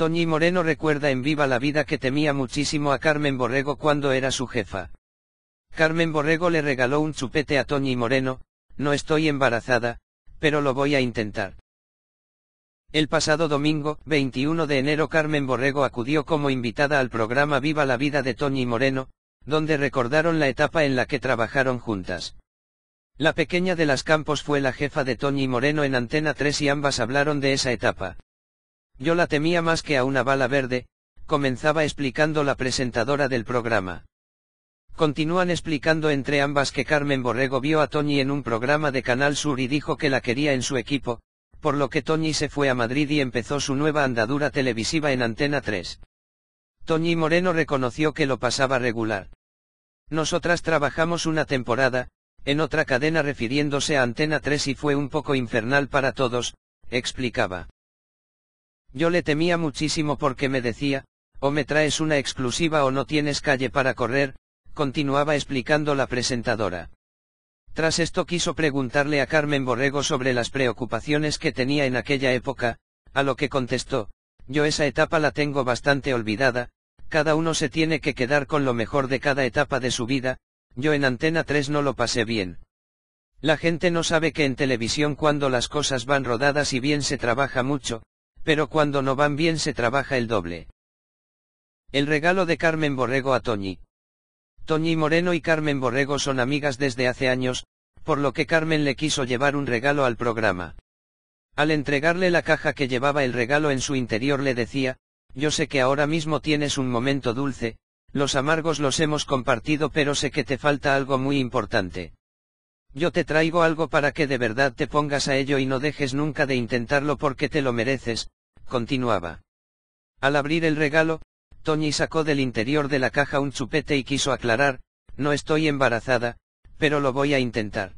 Toñi Moreno recuerda en viva la vida que temía muchísimo a Carmen Borrego cuando era su jefa. Carmen Borrego le regaló un chupete a Toñi Moreno, no estoy embarazada, pero lo voy a intentar. El pasado domingo, 21 de enero, Carmen Borrego acudió como invitada al programa Viva la Vida de Toñi Moreno, donde recordaron la etapa en la que trabajaron juntas. La pequeña de las Campos fue la jefa de Toñi Moreno en Antena 3 y ambas hablaron de esa etapa. Yo la temía más que a una bala verde, comenzaba explicando la presentadora del programa. Continúan explicando entre ambas que Carmen Borrego vio a Toñi en un programa de Canal Sur y dijo que la quería en su equipo, por lo que Toñi se fue a Madrid y empezó su nueva andadura televisiva en Antena 3. Toñi Moreno reconoció que lo pasaba regular. Nosotras trabajamos una temporada, en otra cadena refiriéndose a Antena 3 y fue un poco infernal para todos, explicaba. Yo le temía muchísimo porque me decía, o me traes una exclusiva o no tienes calle para correr, continuaba explicando la presentadora. Tras esto quiso preguntarle a Carmen Borrego sobre las preocupaciones que tenía en aquella época, a lo que contestó, yo esa etapa la tengo bastante olvidada, cada uno se tiene que quedar con lo mejor de cada etapa de su vida, yo en Antena 3 no lo pasé bien. La gente no sabe que en televisión cuando las cosas van rodadas y bien se trabaja mucho, pero cuando no van bien se trabaja el doble. El regalo de Carmen Borrego a Toñi. Toñi Moreno y Carmen Borrego son amigas desde hace años, por lo que Carmen le quiso llevar un regalo al programa. Al entregarle la caja que llevaba el regalo en su interior le decía, yo sé que ahora mismo tienes un momento dulce, los amargos los hemos compartido pero sé que te falta algo muy importante. Yo te traigo algo para que de verdad te pongas a ello y no dejes nunca de intentarlo porque te lo mereces, continuaba. Al abrir el regalo, Tony sacó del interior de la caja un chupete y quiso aclarar, no estoy embarazada, pero lo voy a intentar.